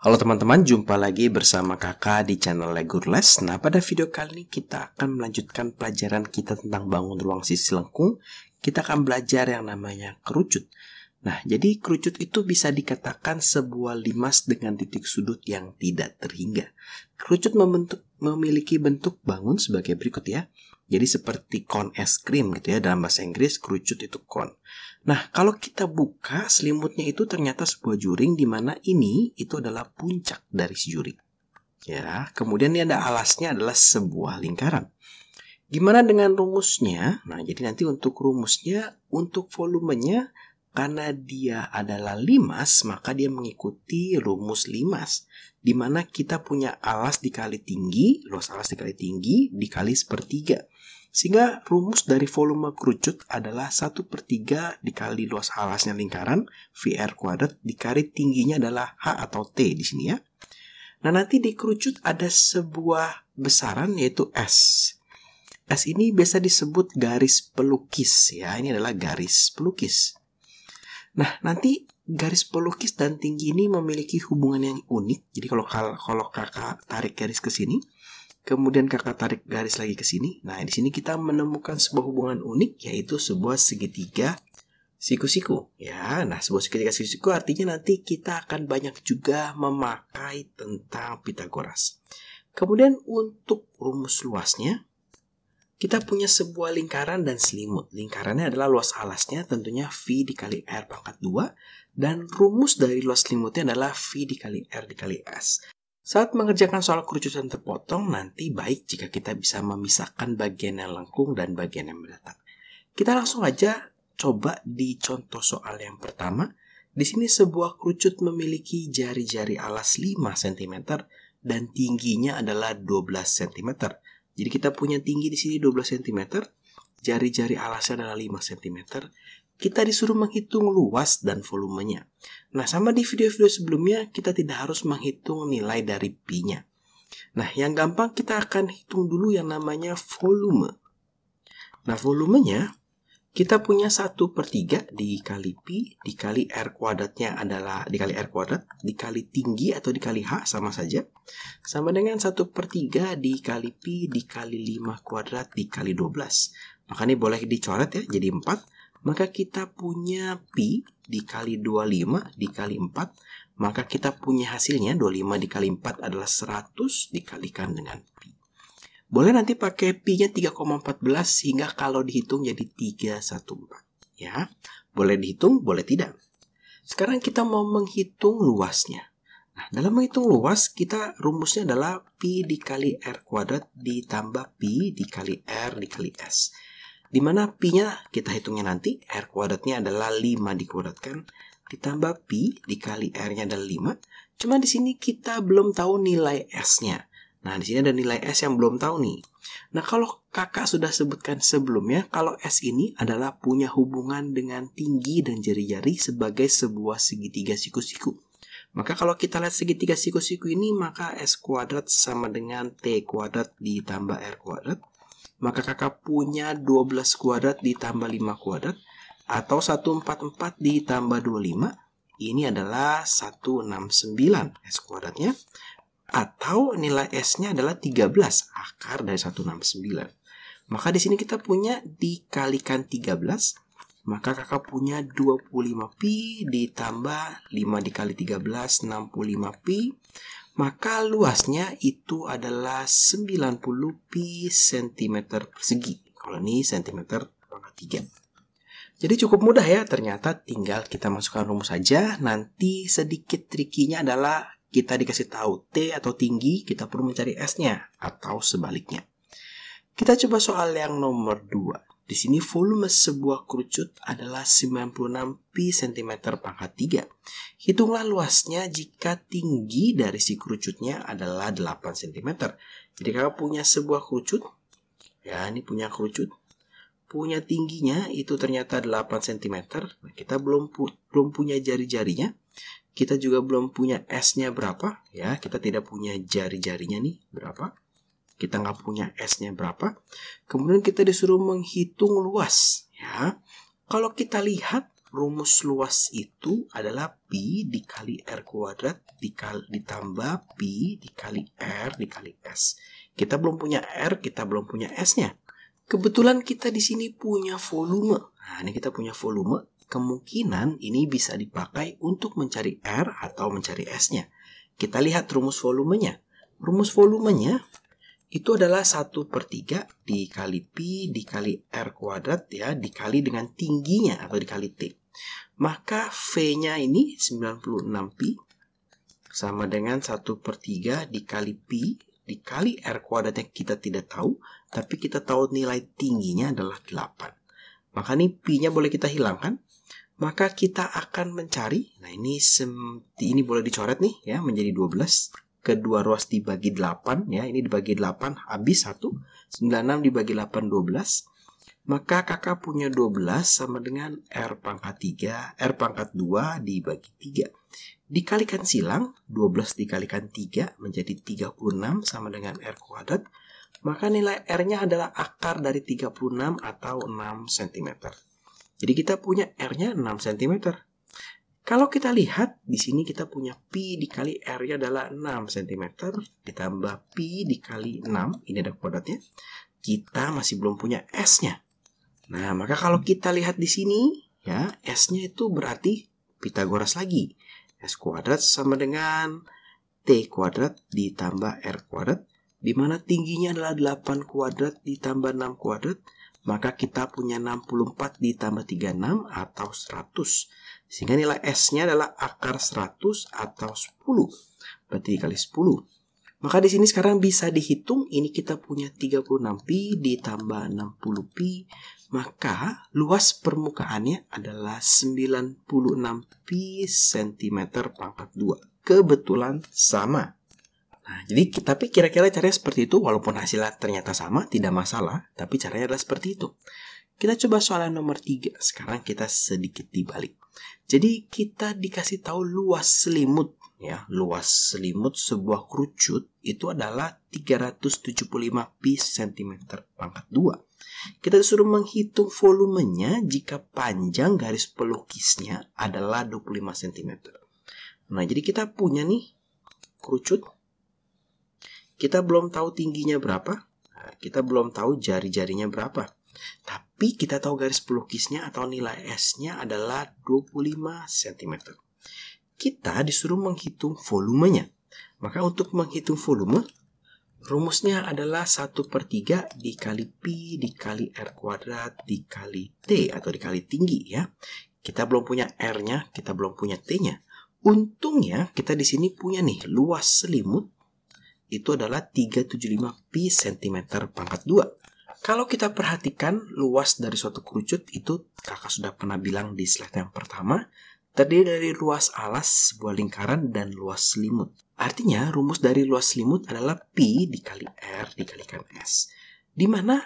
Halo teman-teman, jumpa lagi bersama kakak di channel Legurless. Nah, pada video kali ini kita akan melanjutkan pelajaran kita tentang bangun ruang sisi lengkung. Kita akan belajar yang namanya kerucut. Nah, jadi kerucut itu bisa dikatakan sebuah limas dengan titik sudut yang tidak terhingga. Kerucut membentuk, memiliki bentuk bangun sebagai berikut ya. Jadi seperti cone es krim gitu ya dalam bahasa Inggris kerucut itu cone. Nah, kalau kita buka selimutnya itu ternyata sebuah juring di mana ini itu adalah puncak dari si juring. Ya, kemudian ini ada alasnya adalah sebuah lingkaran. Gimana dengan rumusnya? Nah, jadi nanti untuk rumusnya untuk volumenya karena dia adalah limas, maka dia mengikuti rumus limas, di mana kita punya alas dikali tinggi, luas alas dikali tinggi, dikali sepertiga. Sehingga rumus dari volume kerucut adalah 1 per 3 dikali luas alasnya lingkaran, VR kuadrat, dikali tingginya adalah H atau T di sini ya. Nah nanti di kerucut ada sebuah besaran yaitu S. S ini biasa disebut garis pelukis ya. Ini adalah garis pelukis. Nah, nanti garis pelukis dan tinggi ini memiliki hubungan yang unik. Jadi kalau kalau Kakak tarik garis ke sini, Kemudian kakak tarik garis lagi ke sini. Nah, di sini kita menemukan sebuah hubungan unik yaitu sebuah segitiga siku-siku. Ya, nah sebuah segitiga siku-siku artinya nanti kita akan banyak juga memakai tentang Pitagoras. Kemudian untuk rumus luasnya, kita punya sebuah lingkaran dan selimut. Lingkarannya adalah luas alasnya tentunya V dikali R pangkat 2 dan rumus dari luas selimutnya adalah V dikali R dikali S. Saat mengerjakan soal kerucutan terpotong, nanti baik jika kita bisa memisahkan bagian yang lengkung dan bagian yang mendatang. Kita langsung aja coba di contoh soal yang pertama. Di sini sebuah kerucut memiliki jari-jari alas 5 cm dan tingginya adalah 12 cm. Jadi kita punya tinggi di sini 12 cm, jari-jari alasnya adalah 5 cm, kita disuruh menghitung luas dan volumenya. Nah, sama di video-video sebelumnya, kita tidak harus menghitung nilai dari pi-nya. Nah, yang gampang kita akan hitung dulu yang namanya volume. Nah, volumenya kita punya 1 per 3 dikali pi dikali r kuadratnya adalah dikali r kuadrat dikali tinggi atau dikali h sama saja sama dengan 1 per 3 dikali pi dikali 5 kuadrat dikali 12 maka ini boleh dicoret ya jadi 4 maka kita punya pi dikali 25 dikali 4, maka kita punya hasilnya 25 dikali 4 adalah 100 dikalikan dengan pi. Boleh nanti pakai pi-nya 3,14 sehingga kalau dihitung jadi 314. Ya, boleh dihitung, boleh tidak. Sekarang kita mau menghitung luasnya. Nah, dalam menghitung luas, kita rumusnya adalah pi dikali r kuadrat ditambah pi dikali r dikali s mana pi nya kita hitungnya nanti, R kuadratnya adalah 5 dikuadratkan, ditambah P dikali R-nya adalah 5. Cuma di sini kita belum tahu nilai S-nya. Nah, di sini ada nilai S yang belum tahu nih. Nah, kalau kakak sudah sebutkan sebelumnya, kalau S ini adalah punya hubungan dengan tinggi dan jari-jari sebagai sebuah segitiga siku-siku. Maka kalau kita lihat segitiga siku-siku ini, maka S kuadrat sama dengan T kuadrat ditambah R kuadrat maka kakak punya 12 kuadrat ditambah 5 kuadrat atau 144 ditambah 25 ini adalah 169 S kuadratnya atau nilai S-nya adalah 13 akar dari 169. Maka di sini kita punya dikalikan 13 maka kakak punya 25pi ditambah 5 dikali 13 65pi maka luasnya itu adalah 90 pi cm persegi. Kalau ini cm 3. Jadi cukup mudah ya, ternyata tinggal kita masukkan rumus saja. Nanti sedikit trikinya adalah kita dikasih tahu T atau tinggi, kita perlu mencari S-nya atau sebaliknya. Kita coba soal yang nomor 2. Di sini volume sebuah kerucut adalah 96 pi cm pangkat 3. Hitunglah luasnya jika tinggi dari si kerucutnya adalah 8 cm. Jadi kalau punya sebuah kerucut, ya ini punya kerucut, punya tingginya itu ternyata 8 cm. Nah, kita belum pu belum punya jari-jarinya. Kita juga belum punya S-nya berapa, ya. Kita tidak punya jari-jarinya nih berapa kita nggak punya S-nya berapa. Kemudian kita disuruh menghitung luas. ya. Kalau kita lihat, rumus luas itu adalah Pi dikali R kuadrat dikali, ditambah Pi dikali R dikali S. Kita belum punya R, kita belum punya S-nya. Kebetulan kita di sini punya volume. Nah, ini kita punya volume. Kemungkinan ini bisa dipakai untuk mencari R atau mencari S-nya. Kita lihat rumus volumenya. Rumus volumenya itu adalah 1 per 3 dikali Pi dikali R kuadrat ya dikali dengan tingginya atau dikali T. Maka V-nya ini 96Pi sama dengan 1 per 3 dikali Pi dikali R kuadratnya kita tidak tahu tapi kita tahu nilai tingginya adalah 8. Maka ini Pi-nya boleh kita hilangkan. Maka kita akan mencari, nah ini sem, ini boleh dicoret nih ya menjadi 12 kedua ruas dibagi 8 ya ini dibagi 8 habis 1 96 dibagi 8 12 maka kakak punya 12 sama dengan R pangkat 3 R pangkat 2 dibagi 3 dikalikan silang 12 dikalikan 3 menjadi 36 sama dengan R kuadrat maka nilai R-nya adalah akar dari 36 atau 6 cm jadi kita punya R-nya 6 cm kalau kita lihat, di sini kita punya P dikali R-nya adalah 6 cm, ditambah P dikali 6, ini ada kuadratnya, kita masih belum punya S-nya. Nah, maka kalau kita lihat di sini, ya S-nya itu berarti Pitagoras lagi. S kuadrat sama dengan T kuadrat ditambah R kuadrat, di mana tingginya adalah 8 kuadrat ditambah 6 kuadrat, maka kita punya 64 ditambah 36 atau 100 sehingga nilai S-nya adalah akar 100 atau 10. Berarti dikali 10. Maka di sini sekarang bisa dihitung ini kita punya 36pi ditambah 60pi. Maka luas permukaannya adalah 96pi cm pangkat 2. Kebetulan sama. Nah, jadi tapi kira-kira caranya seperti itu walaupun hasilnya ternyata sama tidak masalah, tapi caranya adalah seperti itu. Kita coba soal nomor 3. Sekarang kita sedikit dibalik. Jadi kita dikasih tahu luas selimut ya. Luas selimut sebuah kerucut itu adalah 375 pi cm pangkat 2. Kita disuruh menghitung volumenya jika panjang garis pelukisnya adalah 25 cm. Nah, jadi kita punya nih kerucut. Kita belum tahu tingginya berapa. Nah, kita belum tahu jari-jarinya berapa. Tapi tapi kita tahu garis pelukisnya atau nilai S-nya adalah 25 cm. Kita disuruh menghitung volumenya. Maka untuk menghitung volume, rumusnya adalah 1 per 3 dikali Pi dikali R kuadrat dikali T atau dikali tinggi ya. Kita belum punya R-nya, kita belum punya T-nya. Untungnya kita di sini punya nih luas selimut itu adalah 375 pi cm pangkat 2 kalau kita perhatikan luas dari suatu kerucut itu kakak sudah pernah bilang di slide yang pertama, terdiri dari luas alas, sebuah lingkaran, dan luas selimut. Artinya, rumus dari luas selimut adalah pi dikali R dikalikan S. Dimana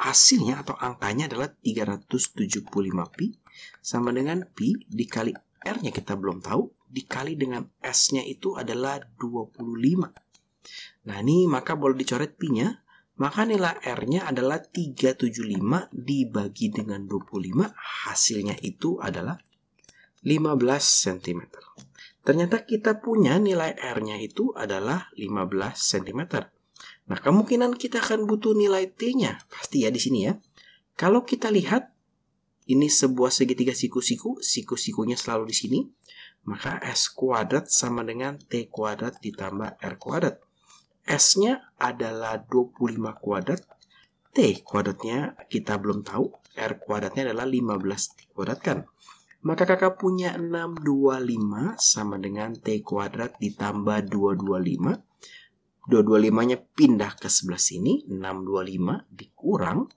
hasilnya atau angkanya adalah 375 pi sama dengan pi dikali R-nya kita belum tahu, dikali dengan S-nya itu adalah 25. Nah, ini maka boleh dicoret P-nya maka nilai R-nya adalah 375 dibagi dengan 25, hasilnya itu adalah 15 cm. Ternyata kita punya nilai R-nya itu adalah 15 cm. Nah, kemungkinan kita akan butuh nilai T-nya, pasti ya di sini ya. Kalau kita lihat, ini sebuah segitiga siku-siku, siku-sikunya selalu di sini. Maka S kuadrat sama dengan T kuadrat ditambah R kuadrat. S-nya adalah 25 kuadrat. T kuadratnya kita belum tahu. R kuadratnya adalah 15 T kuadrat kan. Maka kakak punya 625 sama dengan T kuadrat ditambah 225. 225-nya pindah ke sebelah sini. 625 dikurang.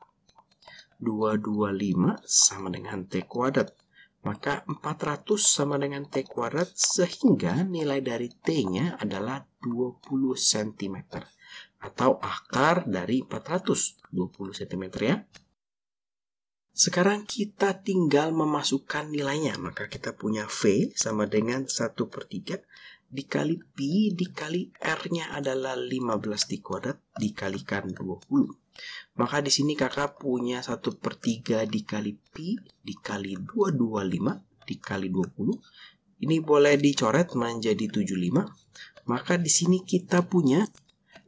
225 sama dengan T kuadrat. Maka 400 sama dengan T kuadrat sehingga nilai dari T-nya adalah 20 cm atau akar dari 400, 20 cm ya. Sekarang kita tinggal memasukkan nilainya, maka kita punya V sama dengan 1 per 3 dikali Pi dikali R-nya adalah 15 t kuadrat dikalikan 20. Maka di sini kakak punya 1 per 3 dikali Pi dikali 225 dikali 20. Ini boleh dicoret menjadi 75. Maka di sini kita punya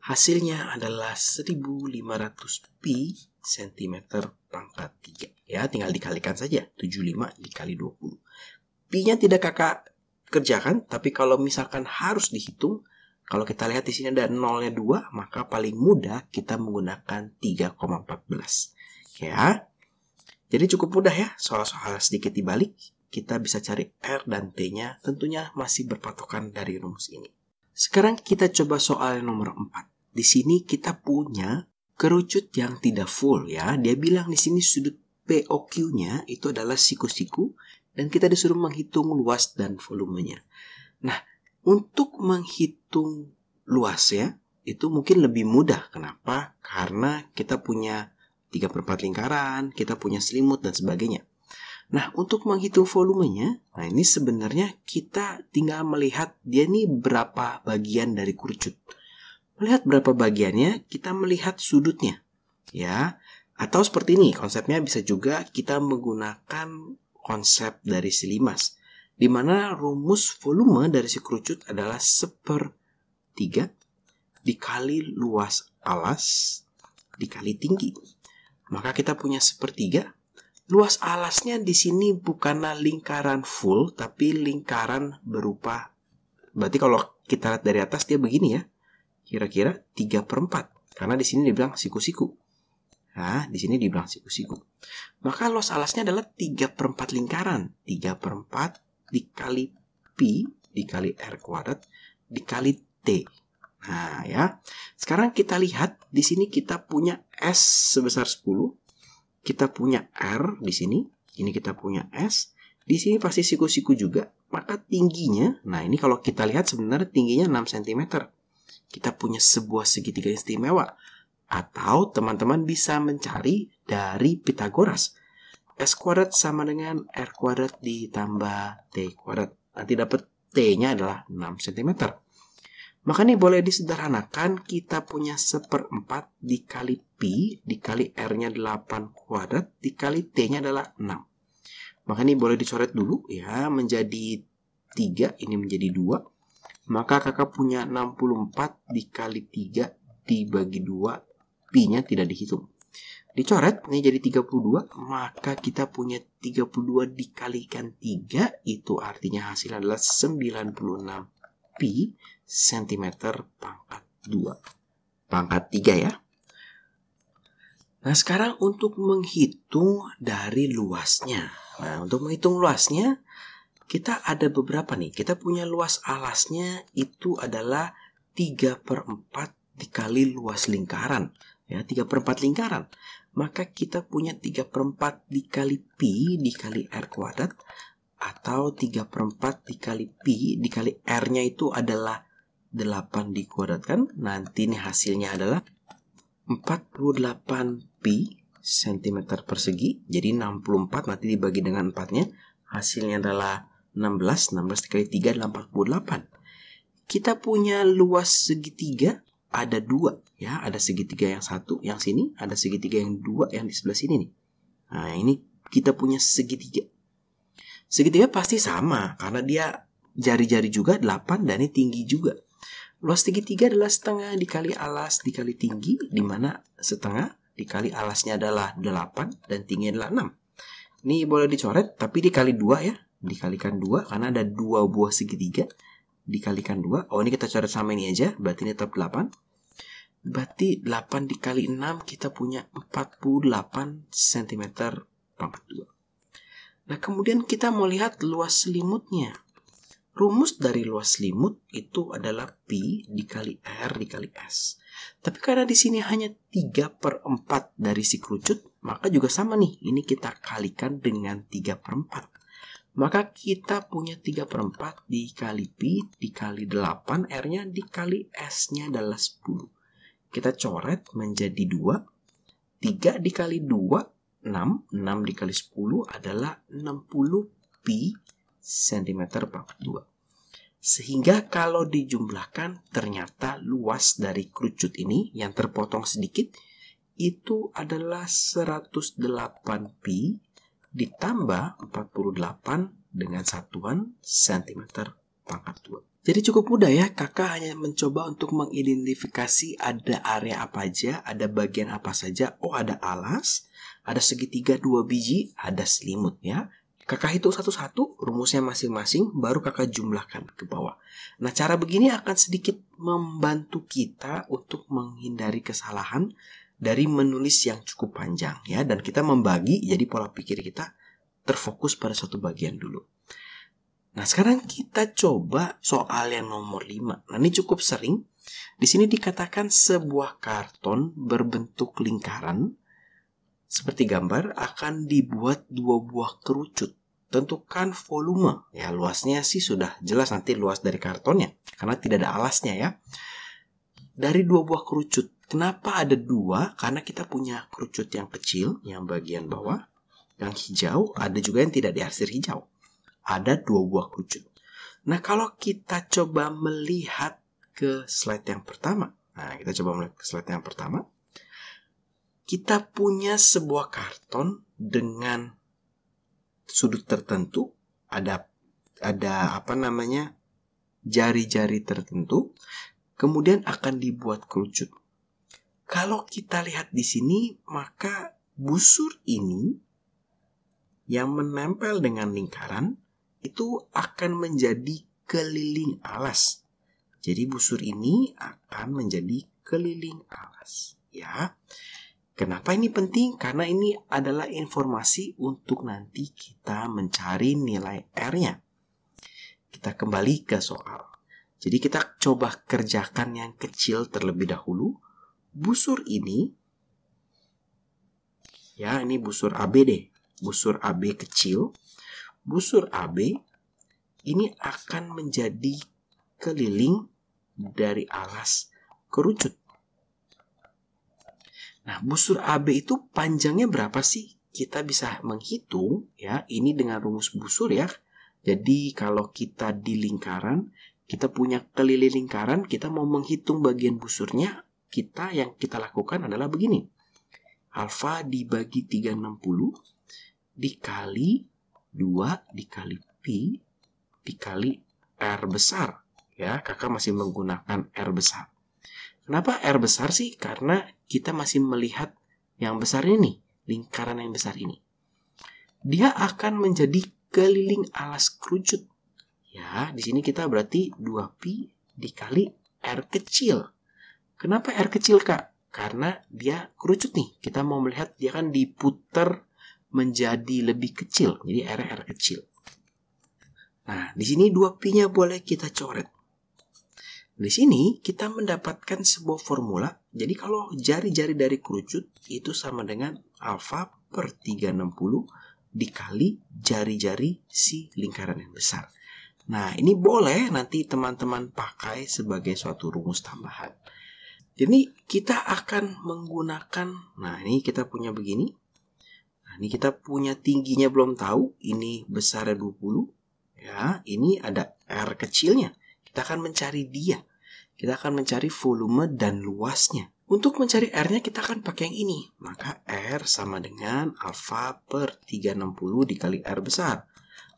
hasilnya adalah 1500 Pi cm pangkat 3. Ya, tinggal dikalikan saja. 75 dikali 20. Pi-nya tidak kakak kerjakan, tapi kalau misalkan harus dihitung, kalau kita lihat di sini ada nolnya 2, maka paling mudah kita menggunakan 3,14. Ya. Jadi cukup mudah ya, soal-soal sedikit dibalik. Kita bisa cari R dan T-nya, tentunya masih berpatokan dari rumus ini. Sekarang kita coba soal nomor 4. Di sini kita punya kerucut yang tidak full ya. Dia bilang di sini sudut POQ-nya itu adalah siku-siku dan kita disuruh menghitung luas dan volumenya. Nah, untuk menghitung luas ya itu mungkin lebih mudah. Kenapa? Karena kita punya 3 per 4 lingkaran, kita punya selimut dan sebagainya. Nah, untuk menghitung volumenya, nah ini sebenarnya kita tinggal melihat dia ini berapa bagian dari kurcut. Melihat berapa bagiannya, kita melihat sudutnya. Ya, atau seperti ini, konsepnya bisa juga kita menggunakan konsep dari silimas di mana rumus volume dari si kerucut adalah sepertiga dikali luas alas dikali tinggi. Maka kita punya sepertiga. Luas alasnya di sini bukanlah lingkaran full, tapi lingkaran berupa. Berarti kalau kita lihat dari atas dia begini ya. Kira-kira 3 per 4. Karena di sini dibilang siku-siku. Nah, di sini dibilang siku-siku. Maka luas alasnya adalah 3 per 4 lingkaran. 3 per 4 dikali P dikali R kuadrat dikali T. Nah, ya. Sekarang kita lihat di sini kita punya S sebesar 10. Kita punya R di sini. Ini kita punya S. Di sini pasti siku-siku juga. Maka tingginya, nah ini kalau kita lihat sebenarnya tingginya 6 cm. Kita punya sebuah segitiga istimewa. Atau teman-teman bisa mencari dari Pitagoras. S kuadrat sama dengan R kuadrat ditambah T kuadrat. Nanti dapat T-nya adalah 6 cm. Maka ini boleh disederhanakan, kita punya seperempat dikali Pi, dikali R-nya 8 kuadrat, dikali T-nya adalah 6. Maka ini boleh dicoret dulu ya, menjadi 3, ini menjadi 2. Maka kakak punya 64 dikali 3 dibagi 2, Pi-nya tidak dihitung dicoret ini jadi 32 maka kita punya 32 dikalikan 3 itu artinya hasilnya adalah 96 pi cm pangkat 2 pangkat 3 ya Nah sekarang untuk menghitung dari luasnya Nah untuk menghitung luasnya kita ada beberapa nih kita punya luas alasnya itu adalah 3 per 4 dikali luas lingkaran ya 3 per 4 lingkaran maka kita punya 3 per 4 dikali Pi dikali R kuadrat atau 3 per 4 dikali Pi dikali R-nya itu adalah 8 dikuadratkan. Nanti ini hasilnya adalah 48 Pi cm persegi. Jadi 64 nanti dibagi dengan 4-nya. Hasilnya adalah 16. 16 dikali 3 adalah 48. Kita punya luas segitiga ada dua ya ada segitiga yang satu yang sini ada segitiga yang dua yang di sebelah sini nih nah ini kita punya segitiga segitiga pasti sama karena dia jari-jari juga 8 dan ini tinggi juga luas segitiga adalah setengah dikali alas dikali tinggi dimana setengah dikali alasnya adalah 8 dan tinggi adalah 6 ini boleh dicoret tapi dikali dua ya dikalikan dua karena ada dua buah segitiga dikalikan 2. Oh, ini kita cari sama ini aja. Berarti ini tetap 8. Berarti 8 dikali 6 kita punya 48 cm pangkat 2. Nah, kemudian kita mau lihat luas selimutnya. Rumus dari luas selimut itu adalah pi dikali R dikali S. Tapi karena di sini hanya 3 per 4 dari si kerucut, maka juga sama nih. Ini kita kalikan dengan 3 per 4. Maka kita punya 3 per 4 dikali P dikali 8 R-nya dikali S-nya adalah 10. Kita coret menjadi 2. 3 dikali 2, 6. 6 dikali 10 adalah 60 Pi cm pangkat 2. Sehingga kalau dijumlahkan ternyata luas dari kerucut ini yang terpotong sedikit itu adalah 108 Pi ditambah 48 dengan satuan cm pangkat 2. Jadi cukup mudah ya, kakak hanya mencoba untuk mengidentifikasi ada area apa aja, ada bagian apa saja. Oh ada alas, ada segitiga dua biji, ada selimut ya. Kakak hitung satu-satu, rumusnya masing-masing, baru kakak jumlahkan ke bawah. Nah, cara begini akan sedikit membantu kita untuk menghindari kesalahan dari menulis yang cukup panjang ya dan kita membagi jadi pola pikir kita terfokus pada satu bagian dulu. Nah, sekarang kita coba soal yang nomor 5. Nah, ini cukup sering. Di sini dikatakan sebuah karton berbentuk lingkaran seperti gambar akan dibuat dua buah kerucut. Tentukan volume. Ya, luasnya sih sudah jelas nanti luas dari kartonnya karena tidak ada alasnya ya. Dari dua buah kerucut Kenapa ada dua? Karena kita punya kerucut yang kecil, yang bagian bawah, yang hijau, ada juga yang tidak diarsir hijau. Ada dua buah kerucut. Nah, kalau kita coba melihat ke slide yang pertama. Nah, kita coba melihat ke slide yang pertama. Kita punya sebuah karton dengan sudut tertentu, ada ada apa namanya? jari-jari tertentu, kemudian akan dibuat kerucut kalau kita lihat di sini, maka busur ini yang menempel dengan lingkaran itu akan menjadi keliling alas. Jadi busur ini akan menjadi keliling alas, ya. Kenapa ini penting? Karena ini adalah informasi untuk nanti kita mencari nilai R-nya. Kita kembali ke soal. Jadi kita coba kerjakan yang kecil terlebih dahulu busur ini ya ini busur AB deh busur AB kecil busur AB ini akan menjadi keliling dari alas kerucut. Nah, busur AB itu panjangnya berapa sih? Kita bisa menghitung ya, ini dengan rumus busur ya. Jadi kalau kita di lingkaran, kita punya keliling lingkaran, kita mau menghitung bagian busurnya kita yang kita lakukan adalah begini. Alfa dibagi 360 dikali 2 dikali pi dikali R besar. Ya, kakak masih menggunakan R besar. Kenapa R besar sih? Karena kita masih melihat yang besar ini, lingkaran yang besar ini. Dia akan menjadi keliling alas kerucut. Ya, di sini kita berarti 2pi dikali R kecil. Kenapa R kecil kak? Karena dia kerucut nih. Kita mau melihat dia kan diputar menjadi lebih kecil. Jadi R R kecil. Nah, di sini dua p nya boleh kita coret. Di sini kita mendapatkan sebuah formula. Jadi kalau jari-jari dari kerucut itu sama dengan alfa per 360 dikali jari-jari si lingkaran yang besar. Nah, ini boleh nanti teman-teman pakai sebagai suatu rumus tambahan. Jadi kita akan menggunakan, nah ini kita punya begini. Nah, ini kita punya tingginya belum tahu, ini besarnya 20. Ya, ini ada R kecilnya. Kita akan mencari dia. Kita akan mencari volume dan luasnya. Untuk mencari R-nya kita akan pakai yang ini. Maka R sama dengan alfa per 360 dikali R besar.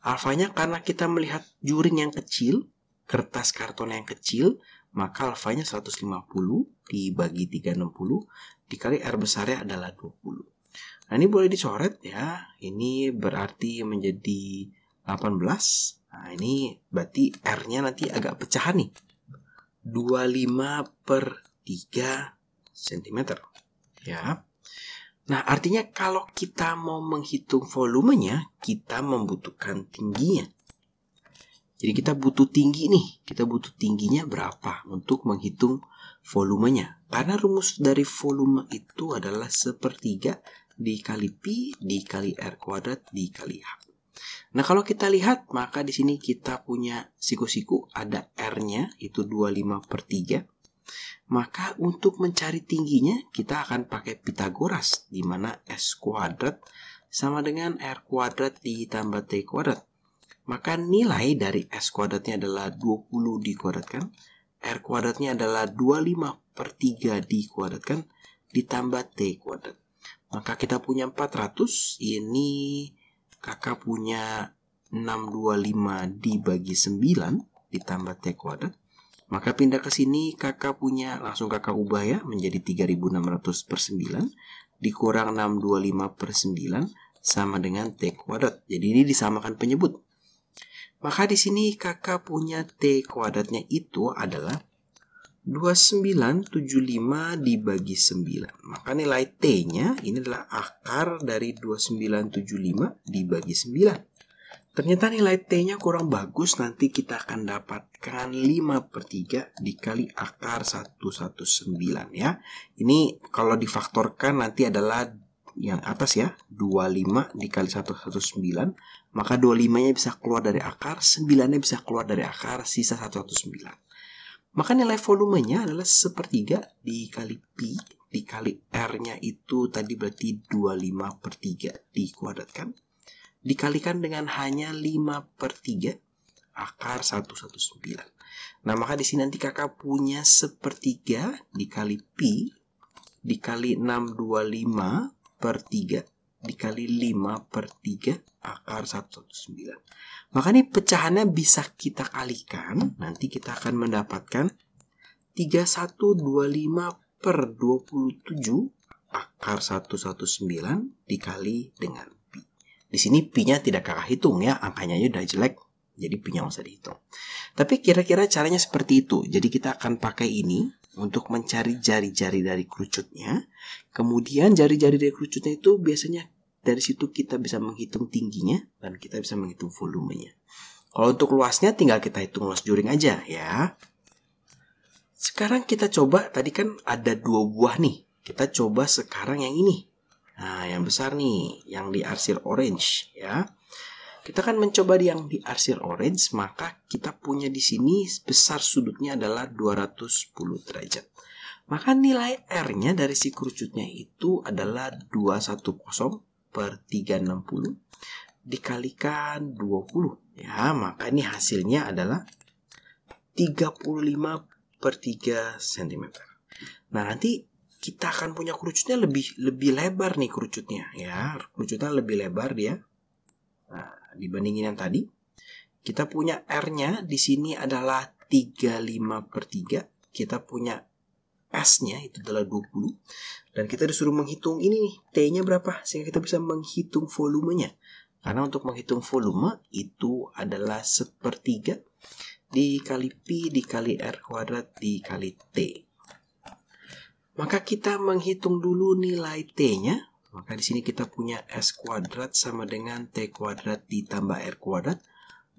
Alfanya karena kita melihat juring yang kecil, kertas karton yang kecil, maka alfanya 150 dibagi 360 dikali R besarnya adalah 20. Nah ini boleh dicoret ya, ini berarti menjadi 18. Nah ini berarti R-nya nanti agak pecahan nih. 25 per 3 cm. Ya. Nah artinya kalau kita mau menghitung volumenya, kita membutuhkan tingginya. Jadi kita butuh tinggi nih, kita butuh tingginya berapa untuk menghitung volumenya. Karena rumus dari volume itu adalah sepertiga dikali pi dikali r kuadrat dikali h. Nah kalau kita lihat maka di sini kita punya siku-siku ada r-nya itu 25 per 3. Maka untuk mencari tingginya kita akan pakai Pitagoras di mana s kuadrat sama dengan r kuadrat ditambah t kuadrat maka nilai dari S kuadratnya adalah 20 dikuadratkan. R kuadratnya adalah 25 per 3 dikuadratkan ditambah T kuadrat. Maka kita punya 400. Ini kakak punya 625 dibagi 9 ditambah T kuadrat. Maka pindah ke sini kakak punya langsung kakak ubah ya menjadi 3600 per 9 dikurang 625 per 9 sama dengan T kuadrat. Jadi ini disamakan penyebut. Maka di sini kakak punya T kuadratnya itu adalah 2975 dibagi 9. Maka nilai T-nya ini adalah akar dari 2975 dibagi 9. Ternyata nilai T-nya kurang bagus, nanti kita akan dapatkan 5 per 3 dikali akar 119 ya. Ini kalau difaktorkan nanti adalah yang atas ya 25 dikali 119 maka 25 nya bisa keluar dari akar 9 nya bisa keluar dari akar sisa 119 maka nilai volumenya adalah sepertiga dikali pi dikali R nya itu tadi berarti 25 per 3 dikuadratkan dikalikan dengan hanya 5 per 3 akar 119 nah maka di sini nanti kakak punya sepertiga dikali pi dikali 625 per 3 dikali 5 per 3 akar 119. Maka ini pecahannya bisa kita kalikan. Nanti kita akan mendapatkan 3125 per 27 akar 119 dikali dengan pi. Di sini pi-nya tidak kakak hitung ya, angkanya udah jelek, jadi pi-nya usah dihitung. Tapi kira-kira caranya seperti itu. Jadi kita akan pakai ini untuk mencari jari-jari dari kerucutnya. Kemudian jari-jari dari kerucutnya itu biasanya dari situ kita bisa menghitung tingginya dan kita bisa menghitung volumenya. Kalau untuk luasnya tinggal kita hitung luas juring aja ya. Sekarang kita coba tadi kan ada dua buah nih. Kita coba sekarang yang ini. Nah, yang besar nih, yang diarsir orange ya. Kita akan mencoba di yang di arsir orange, maka kita punya di sini besar sudutnya adalah 210 derajat. Maka nilai R-nya dari si kerucutnya itu adalah 210 per 360 dikalikan 20. Ya, maka ini hasilnya adalah 35 per 3 cm. Nah, nanti kita akan punya kerucutnya lebih lebih lebar nih kerucutnya ya. Kerucutnya lebih lebar dia. Nah, dibandingin yang tadi. Kita punya R-nya di sini adalah 35 per 3. Kita punya S-nya itu adalah 20. Dan kita disuruh menghitung ini nih, T-nya berapa. Sehingga kita bisa menghitung volumenya. Karena untuk menghitung volume itu adalah sepertiga dikali P dikali R kuadrat dikali T. Maka kita menghitung dulu nilai T-nya maka di sini kita punya S kuadrat sama dengan T kuadrat ditambah R kuadrat.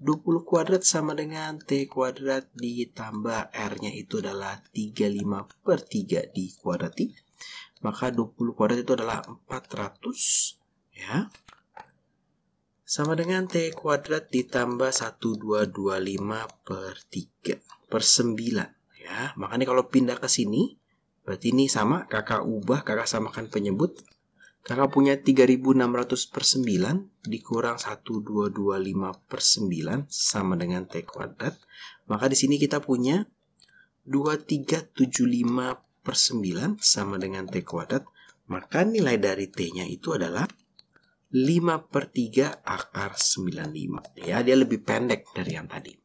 20 kuadrat sama dengan T kuadrat ditambah R-nya itu adalah 35 per 3 dikuadrati. Maka 20 kuadrat itu adalah 400 ya. Sama dengan T kuadrat ditambah 1225 per 3 per 9 ya. Makanya kalau pindah ke sini berarti ini sama kakak ubah kakak samakan penyebut Kakak punya 3600 per 9 dikurang 1225 per 9 sama dengan T kuadrat. Maka di sini kita punya 2375 per 9 sama dengan T kuadrat. Maka nilai dari T-nya itu adalah 5 per 3 akar 95. Ya, dia lebih pendek dari yang tadi.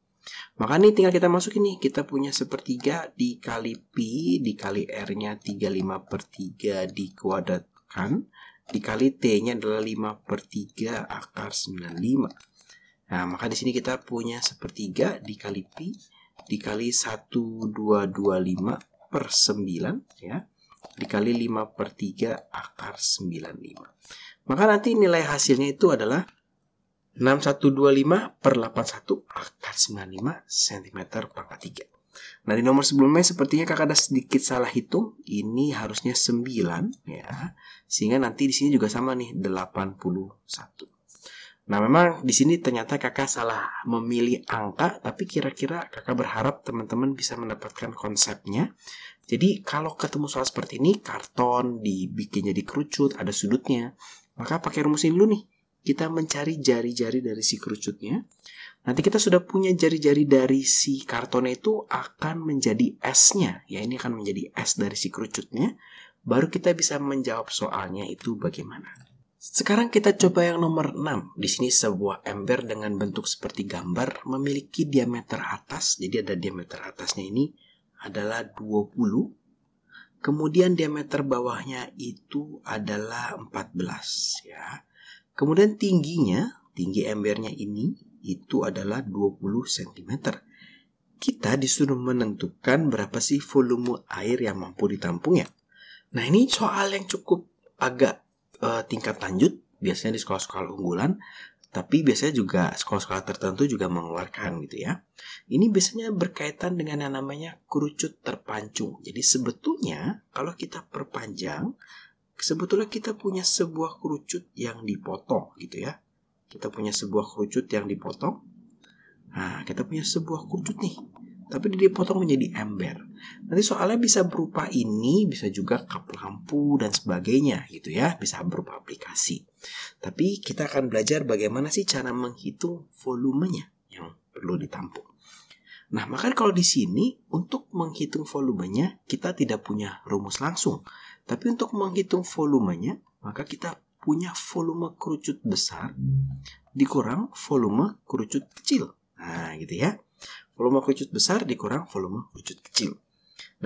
Maka nih tinggal kita masukin nih, kita punya sepertiga dikali pi dikali R-nya 35 per 3 dikuadratkan dikali T-nya adalah 5 per 3 akar 95. Nah, maka di sini kita punya sepertiga dikali Pi dikali 1225 per 9 ya dikali 5 per 3 akar 95. Maka nanti nilai hasilnya itu adalah 6125 per 81 akar 95 cm pangkat 3. Nah, di nomor sebelumnya sepertinya kakak ada sedikit salah hitung. Ini harusnya 9 ya. Sehingga nanti di sini juga sama nih 81. Nah, memang di sini ternyata kakak salah memilih angka, tapi kira-kira kakak berharap teman-teman bisa mendapatkan konsepnya. Jadi, kalau ketemu soal seperti ini, karton dibikin jadi kerucut, ada sudutnya. Maka pakai rumus ini dulu nih. Kita mencari jari-jari dari si kerucutnya. Nanti kita sudah punya jari-jari dari si kartonnya itu akan menjadi S-nya. Ya, ini akan menjadi S dari si kerucutnya. Baru kita bisa menjawab soalnya itu bagaimana. Sekarang kita coba yang nomor 6. Di sini sebuah ember dengan bentuk seperti gambar memiliki diameter atas. Jadi ada diameter atasnya ini adalah 20. Kemudian diameter bawahnya itu adalah 14 ya. Kemudian tingginya, tinggi embernya ini itu adalah 20 cm. Kita disuruh menentukan berapa sih volume air yang mampu ditampungnya. Nah ini soal yang cukup agak uh, tingkat lanjut biasanya di sekolah-sekolah unggulan tapi biasanya juga sekolah-sekolah tertentu juga mengeluarkan gitu ya. Ini biasanya berkaitan dengan yang namanya kerucut terpancung. Jadi sebetulnya kalau kita perpanjang, sebetulnya kita punya sebuah kerucut yang dipotong gitu ya. Kita punya sebuah kerucut yang dipotong. Nah, kita punya sebuah kerucut nih. Tapi dipotong menjadi ember. Nanti soalnya bisa berupa ini, bisa juga kap lampu dan sebagainya gitu ya. Bisa berupa aplikasi. Tapi kita akan belajar bagaimana sih cara menghitung volumenya yang perlu ditampung. Nah, maka kalau di sini untuk menghitung volumenya kita tidak punya rumus langsung, tapi untuk menghitung volumenya maka kita punya volume kerucut besar dikurang volume kerucut kecil. Nah, gitu ya. Volume kerucut besar dikurang volume kerucut kecil.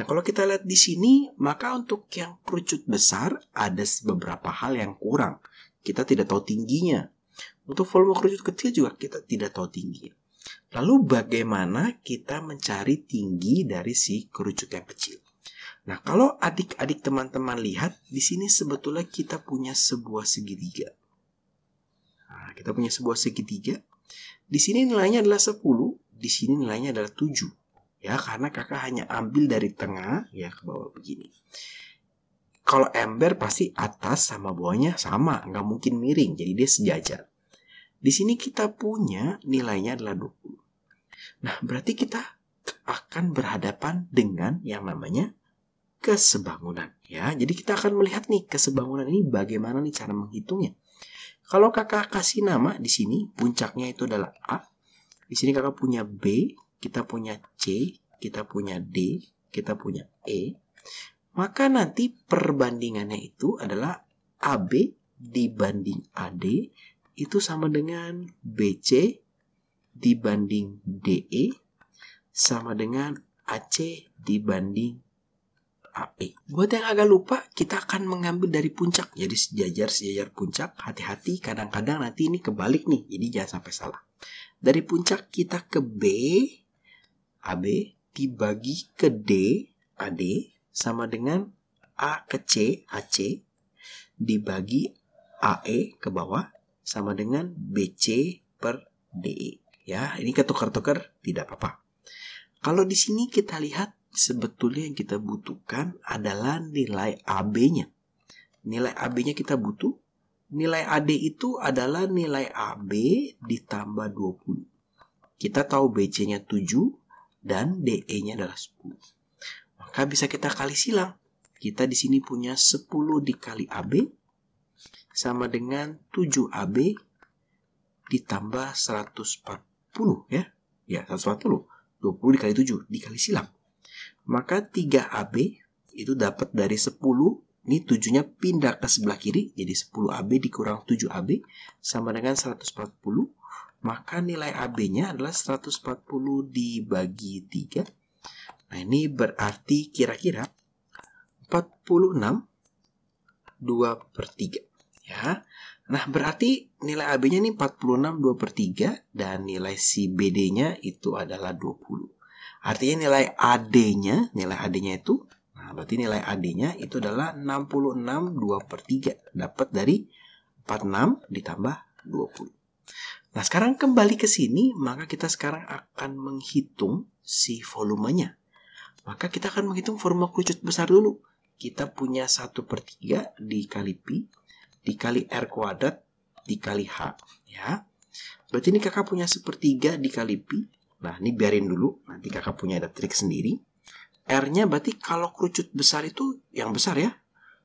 Nah, kalau kita lihat di sini, maka untuk yang kerucut besar ada beberapa hal yang kurang. Kita tidak tahu tingginya. Untuk volume kerucut kecil juga kita tidak tahu tingginya. Lalu bagaimana kita mencari tinggi dari si kerucut yang kecil? Nah, kalau adik-adik teman-teman lihat, di sini sebetulnya kita punya sebuah segitiga. Nah, kita punya sebuah segitiga. Di sini nilainya adalah 10, di sini nilainya adalah 7. Ya, karena kakak hanya ambil dari tengah ya ke bawah begini. Kalau ember pasti atas sama bawahnya sama, nggak mungkin miring, jadi dia sejajar. Di sini kita punya nilainya adalah 20. Nah, berarti kita akan berhadapan dengan yang namanya kesebangunan ya. Jadi kita akan melihat nih kesebangunan ini bagaimana nih cara menghitungnya. Kalau kakak kasih nama di sini puncaknya itu adalah A. Di sini kakak punya B, kita punya C, kita punya D, kita punya E. Maka nanti perbandingannya itu adalah AB dibanding AD itu sama dengan BC dibanding DE sama dengan AC dibanding api. Buat yang agak lupa, kita akan mengambil dari puncak. Jadi sejajar-sejajar puncak, hati-hati kadang-kadang nanti ini kebalik nih. Jadi jangan sampai salah. Dari puncak kita ke B, AB, dibagi ke D, AD, sama dengan A ke C, AC, dibagi AE ke bawah, sama dengan BC per DE. Ya, ini ketukar-tukar tidak apa-apa. Kalau di sini kita lihat sebetulnya yang kita butuhkan adalah nilai AB-nya. Nilai AB-nya kita butuh. Nilai AD itu adalah nilai AB ditambah 20. Kita tahu BC-nya 7 dan DE-nya adalah 10. Maka bisa kita kali silang. Kita di sini punya 10 dikali AB sama dengan 7AB ditambah 140 ya. Ya, 140. 20 dikali 7 dikali silang. Maka 3AB itu dapat dari 10, ini 7-nya pindah ke sebelah kiri, jadi 10AB dikurang 7AB sama dengan 140. Maka nilai AB-nya adalah 140 dibagi 3. Nah, ini berarti kira-kira 46 2 per 3 ya. Nah berarti nilai AB-nya ini 46 2 per 3 dan nilai si BD-nya itu adalah 20. Artinya nilai AD-nya, nilai AD-nya itu, nah berarti nilai AD-nya itu adalah 66 2 per 3. Dapat dari 46 ditambah 20. Nah sekarang kembali ke sini, maka kita sekarang akan menghitung si volumenya. Maka kita akan menghitung volume kerucut besar dulu. Kita punya 1 per 3 dikali pi, dikali R kuadrat, dikali H. Ya. Berarti ini kakak punya sepertiga dikali pi, Nah, ini biarin dulu. Nanti kakak punya ada trik sendiri. R-nya berarti kalau kerucut besar itu yang besar ya.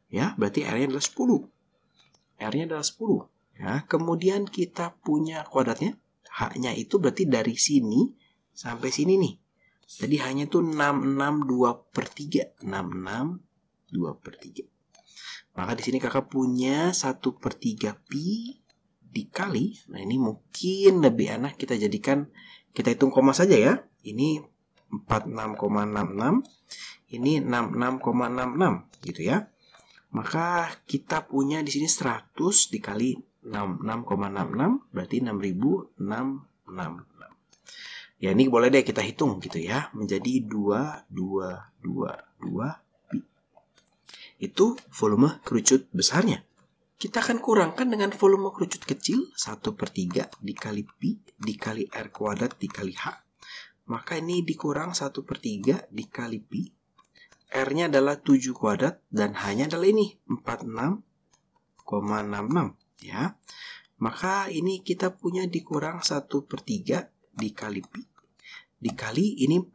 Ya, berarti R-nya adalah 10. R-nya adalah 10. Ya, kemudian kita punya kuadratnya. H-nya itu berarti dari sini sampai sini nih. Jadi hanya itu 662 per 3. 662 per 3. Maka di sini kakak punya 1 per 3 pi dikali. Nah ini mungkin lebih enak kita jadikan kita hitung koma saja ya. Ini 46,66. Ini 66,66 gitu ya. Maka kita punya di sini 100 dikali 66,66 berarti 6.666. Ya ini boleh deh kita hitung gitu ya. Menjadi 2222. pi. Itu volume kerucut besarnya. Kita akan kurangkan dengan volume kerucut kecil 1 per 3 dikali pi dikali R kuadrat dikali H. Maka ini dikurang 1 per 3 dikali pi. R-nya adalah 7 kuadrat dan H-nya adalah ini 46,66 ya. Maka ini kita punya dikurang 1 per 3 dikali pi. Dikali ini 49.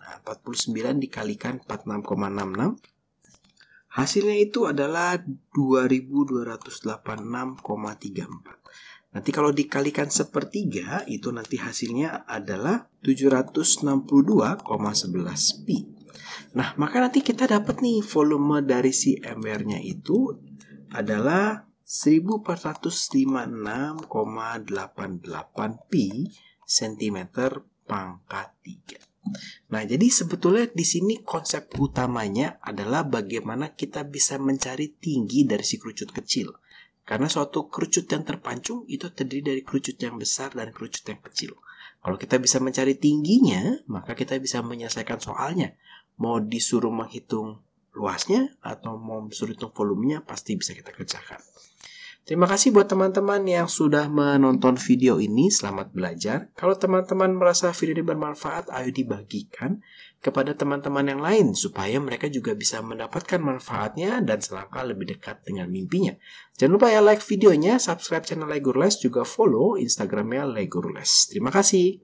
Nah, 49 dikalikan 46,66 Hasilnya itu adalah 2286,34. Nanti kalau dikalikan sepertiga itu nanti hasilnya adalah 762,11 pi. Nah, maka nanti kita dapat nih volume dari si embernya itu adalah 1456,88 pi cm pangkat 3. Nah, jadi sebetulnya di sini konsep utamanya adalah bagaimana kita bisa mencari tinggi dari si kerucut kecil. Karena suatu kerucut yang terpancung itu terdiri dari kerucut yang besar dan kerucut yang kecil. Kalau kita bisa mencari tingginya, maka kita bisa menyelesaikan soalnya. Mau disuruh menghitung luasnya atau mau disuruh hitung volumenya pasti bisa kita kerjakan. Terima kasih buat teman-teman yang sudah menonton video ini. Selamat belajar. Kalau teman-teman merasa video ini bermanfaat, ayo dibagikan kepada teman-teman yang lain supaya mereka juga bisa mendapatkan manfaatnya dan selangkah lebih dekat dengan mimpinya. Jangan lupa ya like videonya, subscribe channel LegurLess juga follow Instagramnya LegurLess. Terima kasih.